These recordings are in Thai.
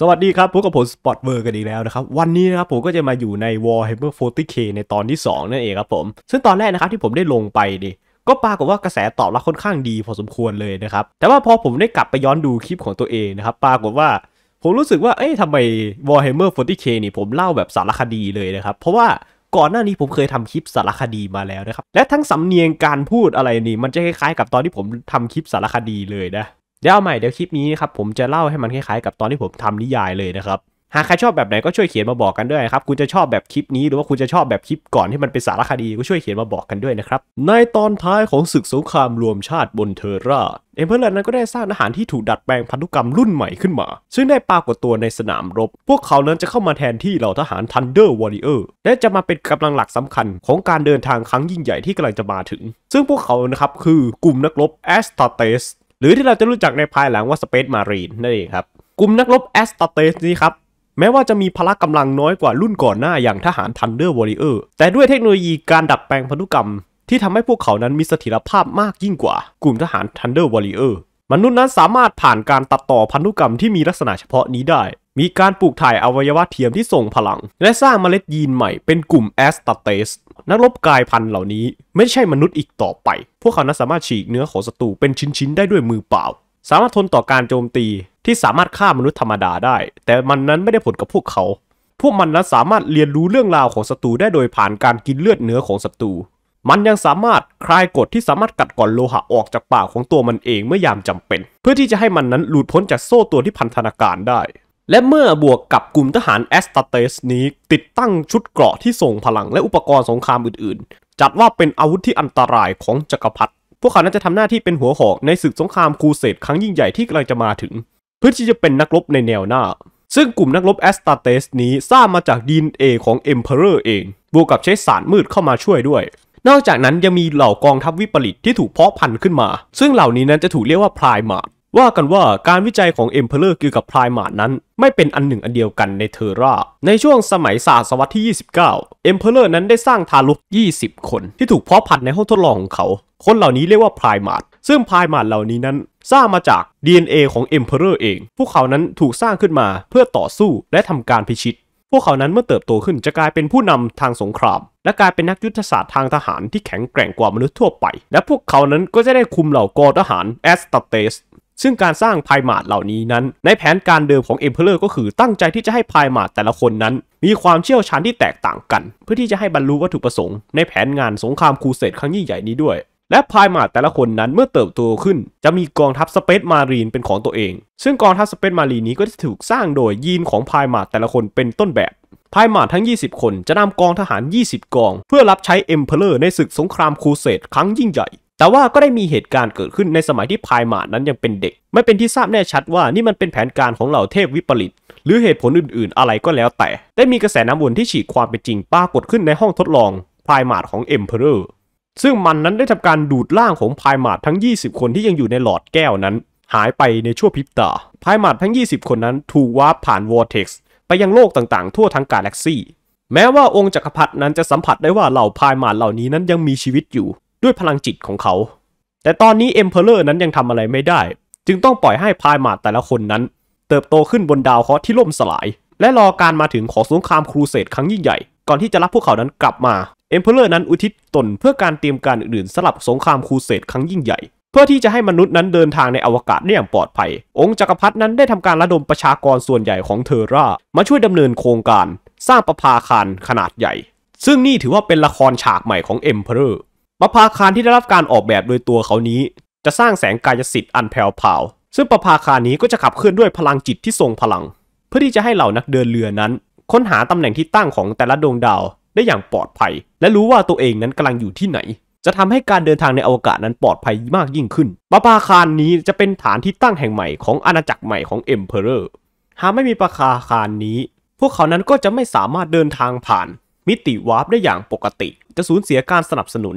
สวัสดีครับพบกับผมสปอตเวอร์กันอีกแล้วนะครับวันนี้นะครับผมก็จะมาอยู่ใน Warhammer 40k ในตอนที่ 2นั่นเองครับผมซึ่งตอนแรกนะครับที่ผมได้ลงไปดิก็ปรากฏว่ากระแสตอบรับค่อนข้างดีพอสมควรเลยนะครับแต่ว่าพอผมได้กลับไปย้อนดูคลิปของตัวเองนะครับปรากฏว่า ผมรู้สึกว่าเอ๊ะทำไม Warhammer 40k นี่ผมเล่าแบบสารคดีเลยนะครับเพราะว่าก่อนหน้านี้ผมเคยทำคลิปสารคดีมาแล้วนะครับและทั้งสำเนียงการพูดอะไรนี่มันจะคล้ายๆ กับตอนที่ผมทำคลิปสารคดีเลยนะเดี๋ยวเอาใหม่เดี๋ยวคลิปนี้ครับผมจะเล่าให้มันคล้ายๆ กับตอนที่ผมทำนิยายเลยนะครับหากใครชอบแบบไหนก็ช่วยเขียนมาบอกกันด้วยครับคุณจะชอบแบบคลิปนี้หรือว่าคุณจะชอบแบบคลิปก่อนที่มันเป็นสารคดีก็ช่วยเขียนมาบอกกันด้วยนะครับในตอนท้ายของศึกสงครามรวมชาติบนเทอร่าเอมเพลร์นั้นก็ได้สร้างทหารที่ถูกดัดแปลงพันธุกรรมรุ่นใหม่ขึ้นมา ซึ่งได้ปรากฏตัวในสนามรบ พวกเขานั้น จะเข้ามาแทนที่เหล่าทหารทันเดอร์วอริเออร์และจะมาเป็นกำลังหลักสำคัญของการเดินทางครั้งยิ่งใหญ่ที่กำลังจะมาถึง ซึ่งพวกเขานะครับคือกลุ่มนักรบแอสตาเตสรือที่เราจะรู้จักในภายหลังว่าสเปซมารีนนั่นเองครับ กลุ่มนักรบแอสตาเตสนี่ครับ แม้ว่าจะมีพละกำลังน้อยกว่ารุ่นก่อนหน้าอย่างทหารทันเดอร์วอริเออร์แต่ด้วยเทคโนโลยีการดัดแปลงพันธุกรรมที่ทำให้พวกเขานั้นมีสถิรภาพมากยิ่งกว่า กลุ่มทหารทันเดอร์วอริเออร์มนุษย์นั้นสามารถผ่านการตัดต่อพันธุกรรมที่มีลักษณะเฉพาะนี้ได้มีการปลูกถ่ายอวัยวะเทียมที่ส่งพลัง และสร้างเมล็ดยีนใหม่เป็นกลุ่มแอสตาเตส นักรบกายพันธุ์เหล่านี้ไม่ใช่มนุษย์อีกต่อไป พวกเขานั้นสามารถฉีกเนื้อของศัตรูเป็นชิ้น ๆ ได้ด้วยมือเปล่า สามารถทนต่อการโจมตีที่สามารถฆ่ามนุษย์ธรรมดาได้ แต่มันนั้นไม่ได้ผลกับพวกเขา พวกมันนั้นสามารถเรียนรู้เรื่องราวของศัตรูได้โดยผ่านการกินเลือดเนื้อของศัตรู มันยังสามารถคลายกฎที่สามารถกัดก่อนโลหะออกจากปากของตัวมันเองเมื่อยามจำเป็น เพื่อที่จะให้มันนั้นหลุดพ้นจากโซ่ตัวที่พันธนาการได้และเมื่อบวกกับกลุ่มทหารแอสตาเตสนี้ ติดตั้งชุดเกราะที่ส่งพลังและอุปกรณ์สงครามอื่นๆ จัดว่าเป็นอาวุธที่อันตรายของจักรพรรดิพวกเขานจะทำหน้าที่เป็นหัวหอกในศึกสงครามครูเสดครั้งยิ่งใหญ่ที่กำลังจะมาถึง เพื่อที่จะเป็นนักรบในแนวหน้า ซึ่งกลุ่มนักรบแอสตาเตสนี้สร้างมาจากดนเอของเอ็มเพอเรอร์เอง บวกกับใช้สารมืดเข้ามาช่วยด้วย นอกจากนั้นยังมีเหล่ากองทัพวิปริตที่ถูกเพาะพันธุ์ขึ้นมา ซึ่งเหล่านี้นั้นจะถูกเรียกว่าพลายมาร์ว่ากันว่าการวิจัยของเอ็มเพลอร์เกี่ยวกับพลายมาดนั้น ไม่เป็นอันหนึ่งอันเดียวกันในเทอร่าในช่วงสมัยศาสวรรษที่ 29เอ็มเพลอร์นั้นได้สร้างทารุก20 คนที่ถูกเพาะพันธุ์ในห้องทดลองของเขา คนเหล่านี้เรียกว่าพลายมาดซึ่งพลายมาดเหล่านี้นั้น สร้างมาจาก DNA ของเอ็มเพลอร์เอง พวกเขานั้นถูกสร้างขึ้นมาเพื่อต่อสู้และทำการพิชิต พวกเขานั้นเมื่อเติบโตขึ้นจะกลายเป็นผู้นำทางสงคราม และกลายเป็นนักยุทธศาสตร์ทางทหารที่แข็งแกร่งกว่ามนุษย์ทั่วไป และพวกเขานั้นก็จะได้คุมเหล่ากอทหารแอสตเตสซึ่งการสร้างพายมาดเหล่านี้นั้น ในแผนการเดิมของเอ็มเพลเลอร์ก็คือตั้งใจที่จะให้พายมาดแต่ละคนนั้น มีความเชี่ยวชาญที่แตกต่างกัน เพื่อที่จะให้บรรลุวัตถุประสงค์ในแผนงานสงครามครูเสดครั้งยิ่งใหญ่นี้ด้วย และพายมาดแต่ละคนนั้นเมื่อเติบโตขึ้น จะมีกองทัพสเปซมารีนเป็นของตัวเอง ซึ่งกองทัพสเปซมารีนนี้ก็จะถูกสร้างโดยยีนของพายมาดแต่ละคนเป็นต้นแบบพายมาดทั้ง 20 คนจะนำกองทหาร20 กองเพื่อรับใช้เอ็มเพลเลอร์ในศึกสงครามครูเสดครั้งยิ่งใหญ่แต่ว่าก็ได้มีเหตุการณ์เกิดขึ้นในสมัยที่พายมานั้นยังเป็นเด็ก ไม่เป็นที่ทราบแน่ชัดว่านี่มันเป็นแผนการของเหล่าเทพวิปริต หรือเหตุผลอื่นๆ อะไรก็แล้วแต่ ได้มีกระแสน้ำวนที่ฉีกความเป็นจริงปรากฏขึ้นในห้องทดลองพายมาดของเอ็มเพอรร์ซึ่งมันนั้นได้ทำการดูดร่างของพายมาดทั้ง 20 คนที่ยังอยู่ในหลอดแก้วนั้น หายไปในชั่วพริบตาพายมาดทั้ง20 คนนั้นถูกวาร์ปผ่านวอร์เท็กซ์ไปยังโลกต่าง ๆ ทั่วทั้งกาแล็กซี่แม้ว่าองค์จักรพรรดินั้นจะสัมผัสได้ว่าเหล่าพายมาดเหล่านี้นั้นยังมีชีวิตอยู่ด้วยพลังจิตของเขา แต่ตอนนี้เอ็มเพลเลอร์นั้นยังทำอะไรไม่ได้ จึงต้องปล่อยให้พายมาแต่ละคนนั้น เติบโตขึ้นบนดาวเคราะห์ที่ล่มสลาย และรอการมาถึงของสงครามครูเสดครั้งยิ่งใหญ่ ก่อนที่จะรับพวกเขานั้นกลับมา เอ็มเพลเลอร์นั้นอุทิศตนเพื่อการเตรียมการอื่นๆสำหรับสงครามครูเสดครั้งยิ่งใหญ่ เพื่อที่จะให้มนุษย์นั้นเดินทางในอวกาศได้อย่างปลอดภัย องค์จักรพรรดินั้นได้ทำการระดมประชากรส่วนใหญ่ของเทอร่ามาช่วยดำเนินโครงการสร้างประภาคารขนาดใหญ่ ซึ่งนี่ถือว่าเป็นละครฉากใหม่ของเอ็มเพอเรอร์ประภาคารที่ได้รับการออกแบบโดยตัวเขานี้จะสร้างแสงกายสิทธิ์อันแผ่วเผาซึ่งประภาคารนี้ก็จะขับเคลื่อนด้วยพลังจิตที่ทรงพลัง เพื่อที่จะให้เหล่านักเดินเรือนั้น ค้นหาตำแหน่งที่ตั้งของแต่ละดวงดาวได้อย่างปลอดภัย และรู้ว่าตัวเองนั้นกำลังอยู่ที่ไหน จะทำให้การเดินทางในอวกาศนั้นปลอดภัยมากยิ่งขึ้นประภาคารนี้จะเป็นฐานที่ตั้งแห่งใหม่ของอาณาจักรใหม่ของเอ็มเพอเรอร์ หากไม่มีประภาคารนี้ พวกเขานั้นก็จะไม่สามารถเดินทางผ่าน มิติวาร์ปได้อย่างปกติ จะสูญเสียการสนับสนุน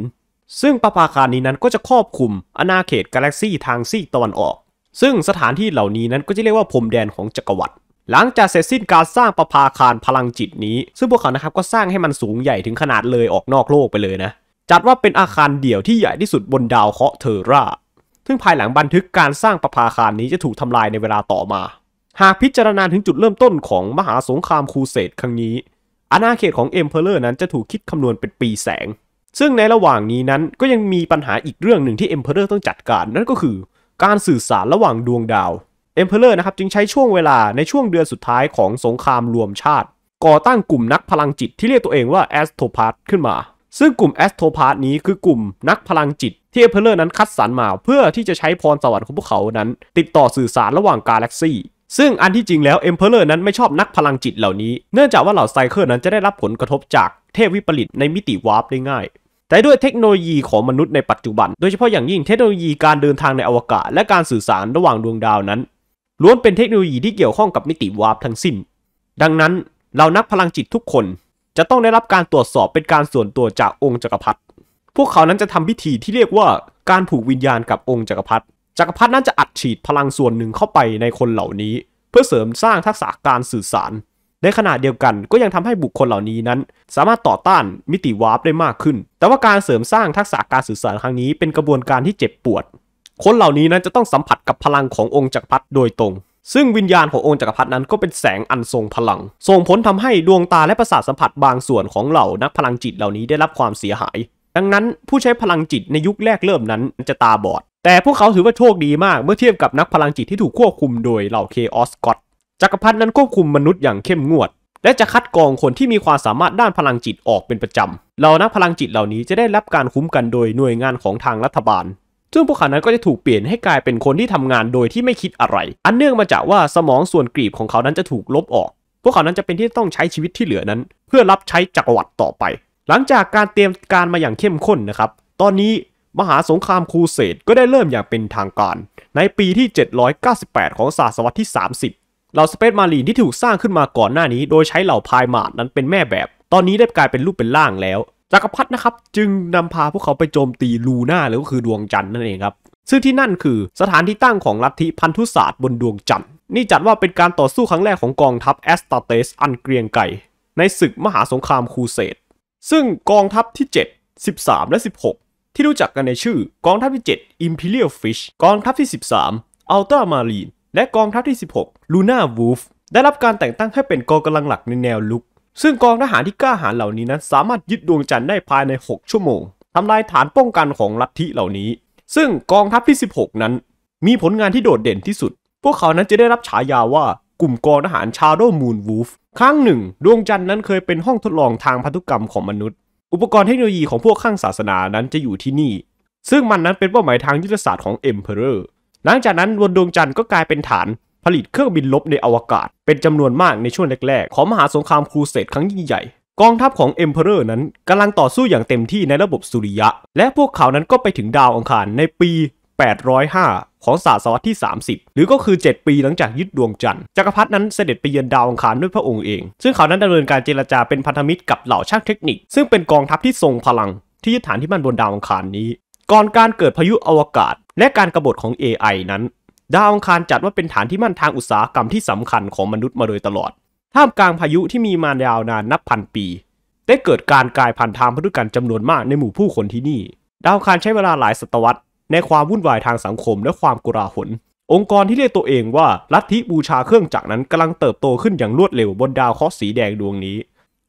ซึ่งประภาคารนี้นั้นก็จะครอบคลุมอาณาเขตกาแล็กซี่ทางซีกตะวันออก ซึ่งสถานที่เหล่านี้นั้นก็จะเรียกว่าพรมแดนของจักรวรรดิ หลังจากเสร็จสิ้นการสร้างประภาคารพลังจิตนี้ ซึ่งพวกเขานะครับก็สร้างให้มันสูงใหญ่ถึงขนาดเลยออกนอกโลกไปเลยนะ จัดว่าเป็นอาคารเดี่ยวที่ใหญ่ที่สุดบนดาวเคราะห์เทอราซึ่งภายหลังบันทึกการสร้างประภาคารนี้จะถูกทำลายในเวลาต่อมา หากพิจารณาถึงจุดเริ่มต้นของมหาสงครามครูเสดครั้งนี้อาณาเขตของเอ็มเพลเลอร์นั้นจะถูกคิดคำนวณเป็นปีแสงซึ่งในระหว่างนี้นั้นก็ยังมีปัญหาอีกเรื่องหนึ่งที่เเอมพ m เรอร์ต้องจัดการนั่นก็คือการสื่อสารระหว่างดวงดาวเเอมพ m เรอร์นะครับจึงใช้ช่วงเวลาในช่วงเดือนสุดท้ายของสงครามรวมชาติก่อตั้งกลุ่มนักพลังจิต ที่เรียกตัวเองว่าแอสโทพาร์ตขึ้นมา ซึ่งกลุ่มแอสโทพาร์ตนี้คือกลุ่มนักพลังจิตที่เเอมพ m เรอร์นั้นคัดสรรมาเพื่อที่จะใช้พรสวรรค์ของพวกเขานั้นติดต่อสื่อสารระหว่างกาแล็กซี ซึ่งอันที่จริงแล้วเเอมพ m เรอร์นั้นไม่ชอบนักพลังจิตเหล่านี้เนื่องจากว่าเหล่าไซเคิลนั้นจะได้รับผลกระทบจากเทพวิปริตในมิติวาร์ปได้ง่ายแต่ด้วยเทคโนโลยีของมนุษย์ในปัจจุบัน โดยเฉพาะอย่างยิ่งเทคโนโลยีการเดินทางในอวกาศและการสื่อสารระหว่างดวงดาวนั้นล้วนเป็นเทคโนโลยีที่เกี่ยวข้องกับมิติวาร์ปทั้งสิ้น ดังนั้น เรานักพลังจิตทุกคน จะต้องได้รับการตรวจสอบเป็นการส่วนตัวจากองค์จักรพรรดิพวกเขานั้นจะทำพิธีที่เรียกว่า การผูกวิญญาณกับองค์จักรพรรดิจักรพรรดินั้นจะอัดฉีดพลังส่วนหนึ่งเข้าไปในคนเหล่านี้เพื่อเสริมสร้างทักษะการสื่อสารในขณะเดียวกันก็ยังทำให้บุคคลเหล่านี้นั้น สามารถต่อต้านมิติวาร์ปได้มากขึ้น แต่ว่าการเสริมสร้างทักษะการสื่อสารครั้งนี้เป็นกระบวนการที่เจ็บปวด คนเหล่านี้นั้นจะต้องสัมผัสกับพลังขององค์จักรพรรดิโดยตรง ซึ่งวิญญาณขององค์จักรพรรดินั้นก็เป็นแสงอันทรงพลังส่งผลทำให้ดวงตาและประสาทสัมผัสบางส่วนของเหล่านักพลังจิตเหล่านี้ได้รับความเสียหาย ดังนั้นผู้ใช้พลังจิตในยุคแรกเริ่มนั้น จะตาบอด แต่พวกเขาถือว่าโชคดีมากเมื่อเทียบกับนักพลังจิตที่ถูกควบคุมโดยเหล่าเคออสก็อตจักรพรรดินั้นควบคุมมนุษย์อย่างเข้มงวด และจะคัดกรองคนที่มีความสามารถด้านพลังจิตออกเป็นประจำ เหล่านักพลังจิตเหล่านี้จะได้รับการคุ้มกันโดยหน่วยงานของทางรัฐบาล ซึ่งพวกเขานั้นก็จะถูกเปลี่ยนให้กลายเป็นคนที่ทำงานโดยที่ไม่คิดอะไร อันเนื่องมาจากว่าสมองส่วนกรีบของเขานั้นจะถูกลบออก พวกเขานั้นจะเป็นที่ต้องใช้ชีวิตที่เหลือนั้น เพื่อรับใช้จักรวรรดิต่อไป หลังจากการเตรียมการมาอย่างเข้มข้นนะครับ ตอนนี้มหาสงครามครูเสดก็ได้เริ่มอย่างเป็นทางการ ในปีที่ 798 ของศตวรรษที่30เหล่าสเปซมารีนที่ถูกสร้างขึ้นมาก่อนหน้านี้ โดยใช้เหล่าพายมาดนั้นเป็นแม่แบบ ตอนนี้ได้กลายเป็นรูปเป็นร่างแล้วจักรพรรดินะครับ จึงนำพาพวกเขาไปโจมตีลูน่าหรือก็คือดวงจันทร์นั่นเองครับ ซึ่งที่นั่นคือสถานที่ตั้งของลัทธิ พันธุศาสตร์บนดวงจันทร์นี่จัดว่าเป็นการต่อสู้ครั้งแรกของกองทัพแอสตาเตสอันเกรียงไกรในศึกมหาสงครามคูเสดซึ่งกองทัพที่ 7 13 และ 16 ที่รู้จักกันในชื่อกองทัพที่7 Imperial Fish กองทัพที่ 13 Ultramarine และกองทัพที่ 16 ลูน่าวูฟได้รับการแต่งตั้งให้เป็นกองกำลังหลักในแนวลุก ซึ่งกองทหารที่กล้าหาญเหล่านี้นั้น สามารถยึดดวงจันทร์ได้ภายใน 6 ชั่วโมงทำลายฐานป้องกันของลัทธิเหล่านี้ ซึ่งกองทัพที่ 16 นั้น มีผลงานที่โดดเด่นที่สุด พวกเขานั้นจะได้รับฉายาว่ากลุ่มกองทหารชาโดมูนวูฟครั้งหนึ่งดวงจันทร์นั้นเคยเป็นห้องทดลองทางพันธุกรรมของมนุษย์ อุปกรณ์เทคโนโลยีของพวกข้างศาสนานั้นจะอยู่ที่นี่ ซึ่งมันนั้นเป็นเป้าหมายทางยุทธศาสตร์ของเอ็มเพอเรอร์หลังจากนั้นบนดวงจันทร์ก็กลายเป็นฐานผลิตเครื่องบินลบในอวกาศ เป็นจำนวนมากในช่วงแรกๆของมหาสงครามครูเสดครั้งยิ่งใหญ่กองทัพของเอ็มเพอเรอร์นั้นกำลังต่อสู้อย่างเต็มที่ในระบบสุริยะ และพวกเขานั้นก็ไปถึงดาวอังคารในปี 805 ของศาสวรรษที่ 30 หรือก็คือ 7 ปีหลังจากยึดดวงจันทร์จักรพรรดินั้นเสด็จไปเยือนดาวอังคารด้วยพระองค์เองซึ่งเขานั้นดำเนินการเจรจาเป็นพันธมิตรกับเหล่าช่างเทคนิค ซึ่งเป็นกองทัพที่ทรงพลังที่ยึดฐานที่มั่นบนดาวอังคารนี้ ก่อนการเกิดพายุอวกาศและการกรบฏของ AI นั้น ดาวอังคารจัดว่าเป็นฐานที่มั่นทางอุตสาหกรรมที่สำคัญของมนุษย์มาโดยตลอด ท่ามกลางพายุที่มีมายาวนานนับพันปี ได้เกิดการกลายพันธุ์ทางพันธุกรรมจำนวนมากในหมู่ผู้คนที่นี่ ดาวอังคารใช้เวลาหลายศตวรรษ ในความวุ่นวายทางสังคมและความกุราหนองค์กรที่เรียกตัวเองว่าลัทธิบูชาเครื่องจักรนั้นกำลังเติบโตขึ้นอย่างรวดเร็วบนดาวเคราะห์สีแดงดวงนี้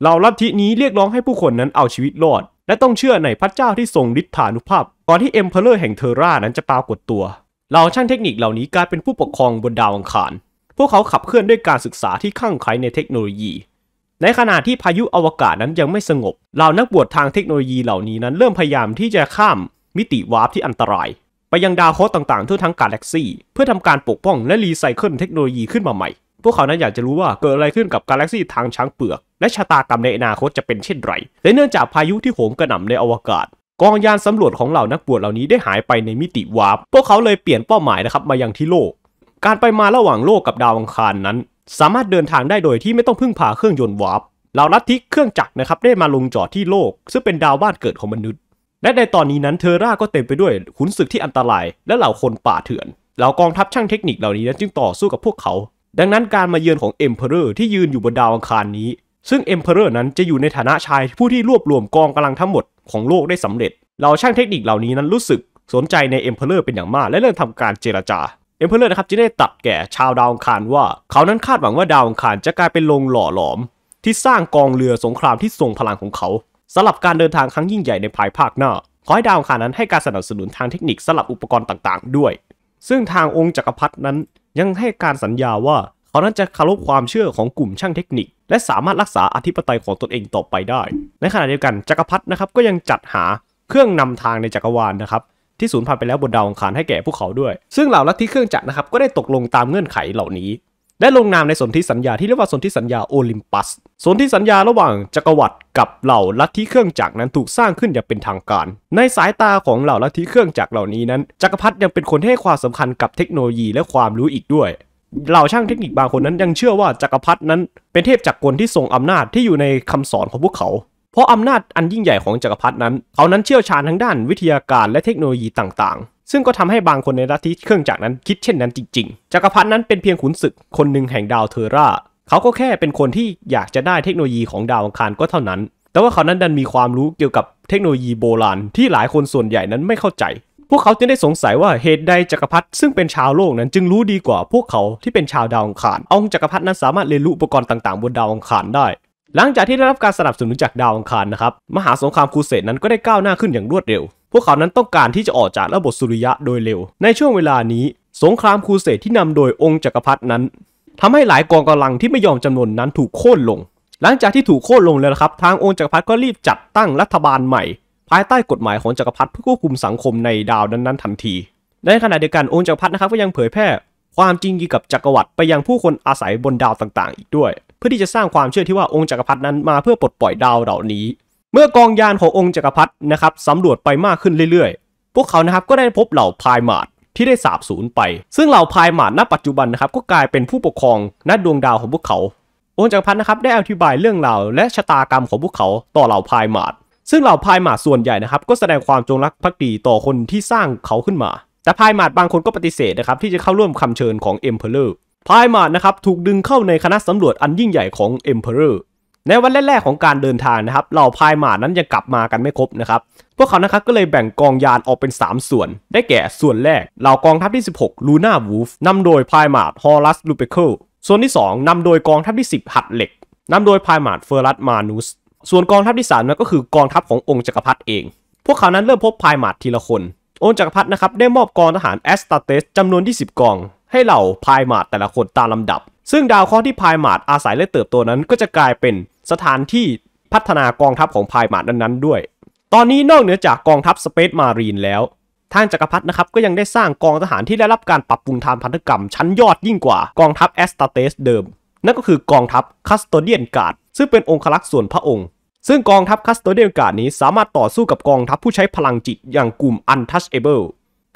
เหล่าลัทธินี้เรียกร้องให้ผู้คนนั้นเอาชีวิตรอดและต้องเชื่อในพระเจ้าที่ทรงฤทธานุภาพ ก่อนที่เอ็มเพลเลอร์แห่งเทอร่านั้นจะปรากฏตัว เหล่าช่างเทคนิคเหล่านี้กลายเป็นผู้ปกครองบนดาวอังคาร พวกเขาขับเคลื่อนด้วยการศึกษาที่ข้างไขในเทคโนโลยี ในขณะที่พายุอวกาศนั้นยังไม่สงบ เหล่านักบวชทางเทคโนโลยีเหล่านี้นั้นเริ่มพยายามที่จะข้าม มิติวาร์ปที่อันตราย ไปยังดาวเคราะห์ต่างๆ ทั่วทั้งกาแล็กซีเพื่อทำการปกป้องและรีไซเคิลเทคโนโลยีขึ้นมาใหม่พวกเขานั้นอยากจะรู้ว่าเกิดอะไรขึ้นกับกาแล็กซีทางช้างเปลือก และชะตากรรมในอนาคตจะเป็นเช่นไร และเนื่องจากพายุที่โหมกระหน่ำในอวกาศ กองยานสำรวจของเหล่านักบวชเหล่านี้ได้หายไปในมิติวาร์ปพวกเขาเลยเปลี่ยนเป้าหมายนะครับมายังที่โลก การไปมาระหว่างโลกกับดาวอังคารนั้น สามารถเดินทางได้โดยที่ไม่ต้องพึ่งพาเครื่องยนต์วาร์ปเหล่าลัทธิเครื่องจักรนะครับได้มาลงจอดที่โลก ซึ่งเป็นดาวบ้านเกิดของมนุษย์ และในตอนนี้นั้นเทอร่าก็เต็มไปด้วยขุนศึกที่อันตราย และเหล่าคนป่าเถื่อนเหล่ากองทัพช่างเทคนิคเหล่านี้นั้นจึงต่อสู้กับพวกเขาดังนั้นการมาเยือนของเอ็มเพอเรอร์ที่ยืนอยู่บนดาวอังคารนี้ ซึ่งเอ็มเพอเรอร์นั้นจะอยู่ในฐานะชายผู้ที่รวบรวมกองกำลังทั้งหมดของโลกได้สำเร็จเราช่างเทคนิคเหล่านี้นั้นรู้สึกสนใจในเอ็มเพอเรอร์เป็นอย่างมาก และเริ่มทำการเจรจาเอ็มเพอเรอร์นะครับจะได้ตัดแก่ชาวดาวอังคารว่า เขานั้นคาดหวังว่าดาวอังคารจะกลายเป็นโรงหล่อหลอม ที่สร้างกองเรือสงครามที่ทรงพลังของเขาสำหรับการเดินทางครั้งยิ่งใหญ่ในภายภาคหน้า ขอให้ดาวอังคารนั้นให้การสนับสนุนทางเทคนิคสำหรับอุปกรณ์ต่างๆ ด้วย ซึ่งทางองค์จกักรพรรดินั้นยังให้การสัญญาว่าเขานั้นจะคารพความเชื่อของกลุ่มช่างเทคนิค และสามารถรักษาอธิปไตยของตนเองต่อไปได้ ในขณะเดียวกันจักรพรรดินะครับก็ยังจัดหาเครื่องนำทางในจักรวาลนะครับที่สูญพันธุ์ไปแล้วบนดาวอังคารให้แก่พวกเขาด้วย ซึ่งเหล่าลัทธิเครื่องจักรนะครับก็ได้ตกลงตามเงื่อนไขเหล่านี้ได้ลงนามในสนธิสัญญาที่เรียกว่าสนธิสัญญาโอลิมปัส สนธิสัญญาระหว่างจักรวรรดิกับเหล่าลัทธิเครื่องจักรนั้นถูกสร้างขึ้นอย่างเป็นทางการ ในสายตาของเหล่าลัทธิเครื่องจักรเหล่านี้นั้น จักรพรรดิยังเป็นคนให้ความสำคัญกับเทคโนโลยีและความรู้อีกด้วย เหล่าช่างเทคนิคบางคนนั้นยังเชื่อว่าจักรพรรดินั้น เป็นเทพจักรกลที่ทรงอำนาจที่อยู่ในคำสอนของพวกเขา เพราะอำนาจอันยิ่งใหญ่ของจักรพรรดินั้นเขานั้นเชี่ยวชาญทั้งด้านวิทยาการและเทคโนโลยีต่างๆซึ่งก็ทำให้บางคนในลัทธิเครื่องจักรนั้นคิดเช่นนั้นจริงๆ จักรพรรดินั้นเป็นเพียงขุนศึกคนหนึ่งแห่งดาวเทอร่าเขาก็แค่เป็นคนที่อยากจะได้เทคโนโลยีของดาวอังคารก็เท่านั้น แต่ว่าเขานั้นดันมีความรู้เกี่ยวกับเทคโนโลยีโบราณที่หลายคนส่วนใหญ่นั้นไม่เข้าใจ พวกเขาจึงได้สงสัยว่าเหตุใดจักรพรรดิซึ่งเป็นชาวโลกนั้นจึงรู้ดีกว่าพวกเขาที่เป็นชาวดาวอังคารองจักรพรรดินั้น สามารถเรียนรู้อุปกรณ์ต่างๆบนดาวอังคารได้ หลังจากที่ได้รับการสนับสนุนจากดาวอังคารนะครับ มหาสงครามครูเสดนั้นก็ได้ก้าวหน้าขึ้นอย่างรวดเร็วพวกเขานั้นต้องการที่จะออกจากระบบสุริยะโดยเร็ว ในช่วงเวลานี้สงครามครูเสดที่นำโดยองค์จักรพรรดินั้น ทำให้หลายกองกำลังที่ไม่ยอมจำนวนนั้นถูกโค่นลง หลังจากที่ถูกโค่นลงแล้วครับทางองค์จักรพรรดิก็รีบจัดตั้งรัฐบาลใหม่ ภายใต้กฎหมายของจักรพรรดิเพื่อควบคุมสังคมในดาวนั้นๆทันที ในขณะเดียวกันองค์จักรพรรดินะครับก็ยังเผยแพร่ ความจริงเกี่ยวกับจักรวรรดิไปยังผู้คนอาศัยบนดาวต่างๆ อีกด้วย เพื่อที่จะสร้างความเชื่อที่ว่าองค์จักรพรรดินั้นมาเพื่อปลดปล่อยดาวเหล่านี้เมื่อกองยานขององค์จกักรพรรดินะครับสำรวจไปมากขึ้นเรื่อย ๆ พวกเขานะครับก็ได้พบเหล่าพายมาดที่ได้สาบสูญไป ซึ่งเหล่าพายมาดณปัจจุบันนะครับก็กลายเป็นผู้ปกครองณดวงดาวของพวกเขา องค์จกักรพรรดินะครับได้อธิบายเรื่องราวและชะตากรรมของพวกเขาต่อเหล่าพายมาดซึ่งเหล่าพายมาดส่วนใหญ่นะครับก็แสดงความจงรักภักดีต่อคนที่สร้างเขาขึ้นมา แต่พายมาดบางคนก็ปฏิเสธนะครับที่จะเข้าร่วมคำเชิญของเอ็มเพลเลอร์พายมาดนะครับถูกดึงเข้าในคณะสำรวจอันยิ่งใหญ่ของเอ็มเพลเลอร์ในวันแรกๆของการเดินทางนะครับ เหล่าพายหมานั้นยังกลับมากันไม่ครบนะครับ พวกเขานะครับก็เลยแบ่งกองยานออกเป็น 3 ส่วน ได้แก่ส่วนแรกเหล่ากองทัพที่16ลูน่าวูฟ นำโดยพายหมาดฮอรัส ลูเปเคิลส่วนที่ 2นำโดยกองทัพที่ 10 หัดเหล็กนำโดยพายหมาดเฟอร์รัสมานุสส่วนกองทัพที่3นั้นก็คือกองทัพขององค์จักรพรรดิเอง พวกเขานั้นเริ่มพบพายหมาดทีละคน องค์จักรพรรดินะครับได้มอบกองทหารแอสตาเตสจำนวน20กอง ให้เหล่าพายหมาดแต่ละคนตามลำดับ ซึ่งดาวเคราะห์ที่พายหมาดอาศัยและเติบโตนั้นก็จะกลายเป็นสถานที่พัฒนากองทัพของพายมาดนั้นๆ ด้วย ตอนนี้นอกเหนือจากกองทัพสเปซมารีนแล้ว ทางจักรพรรดินะครับก็ยังได้สร้างกองทหารที่ได้รับการปรับปรุงทางพันธกรรม ชั้นยอดยิ่งกว่ากองทัพแอสตาเตสเดิม นั่นก็คือกองทัพคัสโตเดียนการ์ดซึ่งเป็นองครักษ์ส่วนพระองค์ ซึ่งกองทัพคัสโตเดียนการ์ดนี้สามารถต่อสู้กับกองทัพผู้ใช้พลังจิตอย่างกลุ่ม Untouchable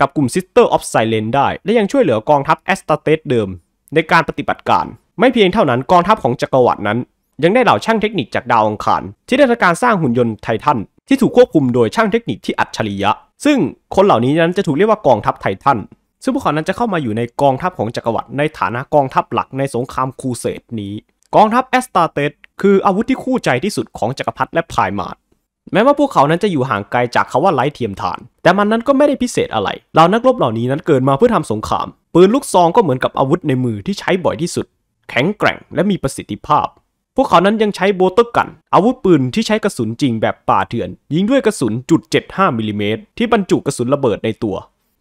กับกลุ่ม Sister of Silence ได้ และยังช่วยเหลือกองทัพแอสตาเตสเดิม ในการปฏิบัติการ ไม่เพียงเท่านั้นกองทัพของจักรวรรดินั้นยังได้เหล่าช่างเทคนิคจากดาวองคารที่ได้ทำการสร้างหุ่นยนต์ไททันที่ถูกควบคุมโดยช่างเทคนิคที่อัจฉริยะ ซึ่งคนเหล่านี้นั้นจะถูกเรียกว่ากองทัพไททัน ซึ่งพวกเขานั้นจะเข้ามาอยู่ในกองทัพของจักรวรรดิใน ฐานะกองทัพหลักในสงครามครูเสดนี้ กองทัพแอสตาเตสคืออาวุธที่คู่ใจที่สุดของจักรพรรดิและพายมาดแม้ว่าพวกเขานั้นจะอยู่ห่างไกลจากคาว่าไร้เทียมทาน แต่มันนั้นก็ไม่ได้พิเศษอะไร เหล่านักรบเหล่านี้นั้นเกิดมาเพื่อทำสงคราม ปืนลูกซองก็เหมือนกับอาวุธในมือที่ใช้บ่อยที่สุด แข็งแกร่งและมีประสิทธิภาพพวกเขานั้นยังใช้โบตกัน อาวุธปืนที่ใช้กระสุนจริงแบบป่าเถื่อน ยิงด้วยกระสุนจุด 75 มิลิเมตรที่บรรจุกระสุนระเบิดในตัว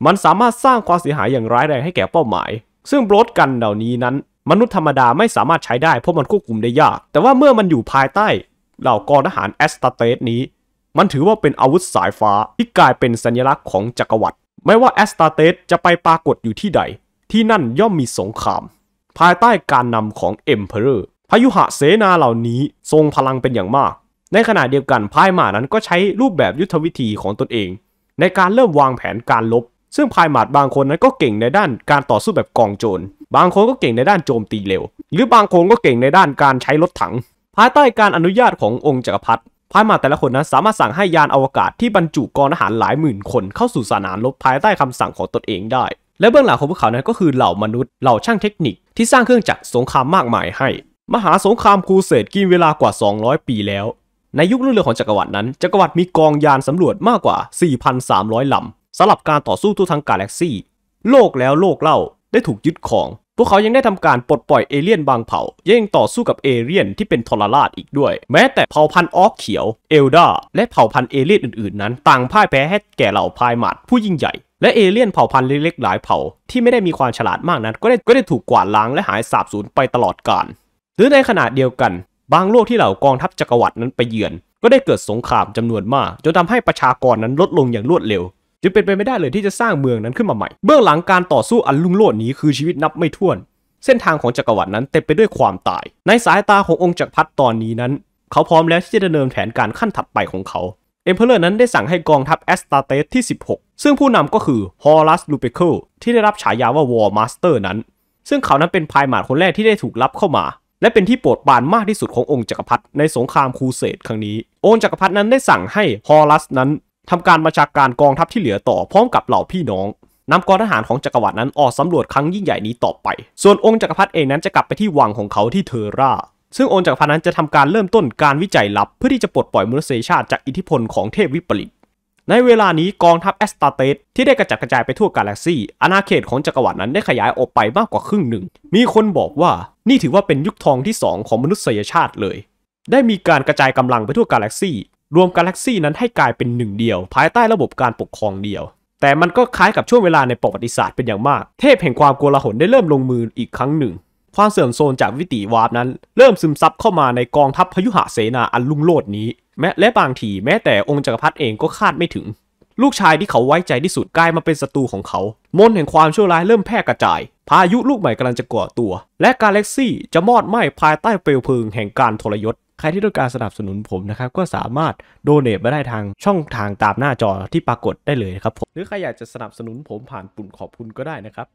มันสามารถสร้างความเสียหายอย่างร้ายแรงให้แก่เป้าหมาย ซึ่งโบสกันเหล่านี้นั้น มนุษย์ธรรมดาไม่สามารถใช้ได้เพราะมันควบคุมได้ยาก แต่ว่าเมื่อมันอยู่ภายใต้เหล่ากองทหารแอสตาเตสนี้ มันถือว่าเป็นอาวุธสายฟ้าที่กลายเป็นสัญลักษณ์ของจักรวรรดิไม่ว่าแอสตาเตสจะไปปรากฏอยู่ที่ใด ที่นั่นย่อมมีสงครามภายใต้การนำของเอ็มเพอเรอร์พยุหะเสนาเหล่านี้ทรงพลังเป็นอย่างมาก ในขณะเดียวกันพายหมานั้นก็ใช้รูปแบบยุทธวิธีของตนเอง ในการเริ่มวางแผนการลบ ซึ่งพายหมาดบางคนนั้นก็เก่งในด้านการต่อสู้แบบกองโจร บางคนก็เก่งในด้านโจมตีเร็ว หรือบางคนก็เก่งในด้านการใช้รถถัง ภายใต้การอนุญาตขององค์จักรพรรดิพายหมาแต่ละคนนั้น สามารถสั่งให้ยานอวกาศที่บรรจุกองทหารหลายหมื่นคน เข้าสู่สนามรบภายใต้คำสั่งของตนเองได้ และเบื้องหลังของพวกเขานั้นก็คือเหล่ามนุษย์เหล่าช่างเทคนิคที่สร้างเครื่องจักรสงครามมากมายให้มหาสงครามครูเสดกินเวลากว่า 200 ปีแล้ว ในยุครุ่นเรือของจักรวรรดินั้น จักรวรรดิมีกองยานสำรวจมากกว่า 4,300 ลำสำหรับการต่อสู้ทั่วทั้งกาแล็กซี่โลกแล้วโลกเล่าได้ถูกยึดของ พวกเขายังได้ทำการปลดปล่อยเอเลี่ยนบางเผ่ายังต่อสู้กับเอเลี่ยนที่เป็นทรราชอีกด้วย แม้แต่เผ่าพันธุ์ออกเขียว เอลดาและเผ่าพันธุ์เอเลี่ยนอื่นๆ นั้นต่างพ่ายแพ้ให้แก่เหล่าพายหมัดผู้ยิ่งใหญ่และเอเลี่ยนเผ่าพันธุ์เล็กๆ หลายเผ่าที่ไม่ได้มีความฉลาดมากนั้นก็ได้ก็ได้ถูกกวาดล้างและหายสาบสูญไปตลอดกาลรือในขณะเดียวกัน บางโลกที่เหล่ากองทัพจักรวรรดินั้นไปเยือน ก็ได้เกิดสงครามจำนวนมากจนทำให้ประชากรนั้นลดลงอย่างรวดเร็วจึงเป็นไปไม่ได้เลยที่จะสร้างเมืองนั้นขึ้นมาใหม่ เบื้องหลังการต่อสู้อันลุ่งโลดนี้คือชีวิตนับไม่ถ้วน เส้นทางของจักรวรรดินั้นเต็มไปด้วยความตาย ในสายตาขององค์จักรพรรดิตอนนี้นั้น เขาพร้อมแล้วที่จะดำเนินแผนการขั้นถัดไปของเขาเอ็มเพลเลอร์นั้นได้สั่งให้กองทัพแอสตาเตสที่16 ซึ่งผู้นำก็คือฮอรัสลูเปเคิลที่ได้รับฉายาว่าวอร์มาสเตอร์นั้น ซึ่งเขานั้นเป็นพายมาดคนแรกที่ได้ถูกรับเข้ามาและเป็นที่โปรดปรานมากที่สุดขององค์จักรพรรดิในสงครามครูเสดครั้งนี้ องค์จักรพรรดินั้นได้สั่งให้ฮอรัสนั้นทำการประชาการกองทัพที่เหลือต่อพร้อมกับเหล่าพี่น้องนำกองทหารของจักรวรรดินั้นออกสำรวจครั้งยิ่งใหญ่นี้ต่อไป ส่วนองค์จักรพรรดิเองนั้นจะกลับไปที่วังของเขาที่เทอร่า ซึ่งองค์จักรพรรดินั้นจะทำการเริ่มต้นการวิจัยลับเพื่อที่จะปลดปล่อยมนุษยชาติจากอิทธิพลของเทพวิปริตในเวลานี้กองทัพแอสตาเตสที่ได้กระจัดกระจายไปทั่วกาแล็กซีอาณาเขตของจักรวรรดินั้นได้ขยายออกไปมากกว่าครึ่งหนึ่ง มีคนบอกว่านี่ถือว่าเป็นยุคทองที่ 2ของมนุษยชาติเลย ได้มีการกระจายกำลังไปทั่วกาแล็กซีรวมกาแล็กซีนั้นให้กลายเป็นหนึ่งเดียว ภายใต้ระบบการปกครองเดียว แต่มันก็คล้ายกับช่วงเวลาในประวัติศาสตร์เป็นอย่างมาก เทพแห่งความกลวหลได้เริ่มลงมืออีกครั้งหนึ่ง ความเสื่อมโทรมจากวิติวาร์ปนั้น เริ่มซึมซับเข้ามาในกองทัพพยุหะเสนาอันลุ่งโลดนี้แม้และบางทีแม้แต่องค์จักรพรรดิเองก็คาดไม่ถึง ลูกชายที่เขาไว้ใจที่สุดกลายมาเป็นศัตรูของเขามนแห่งความชั่วร้ายเริ่มแพร่กระจาย พายุลูกใหม่กำลังจะก่อตัว และกาแล็กซี่จะมอดไหม้ภายใต้เปลวเพลิงแห่งการทรยศ ใครที่ต้องการสนับสนุนผมนะครับก็สามารถโดเนทมาได้ทางช่องทางตามหน้าจอที่ปรากฏได้เลยครับผมหรือใครอยากจะสนับสนุนผมผ่านปุ่มขอบคุณก็ได้นะครับ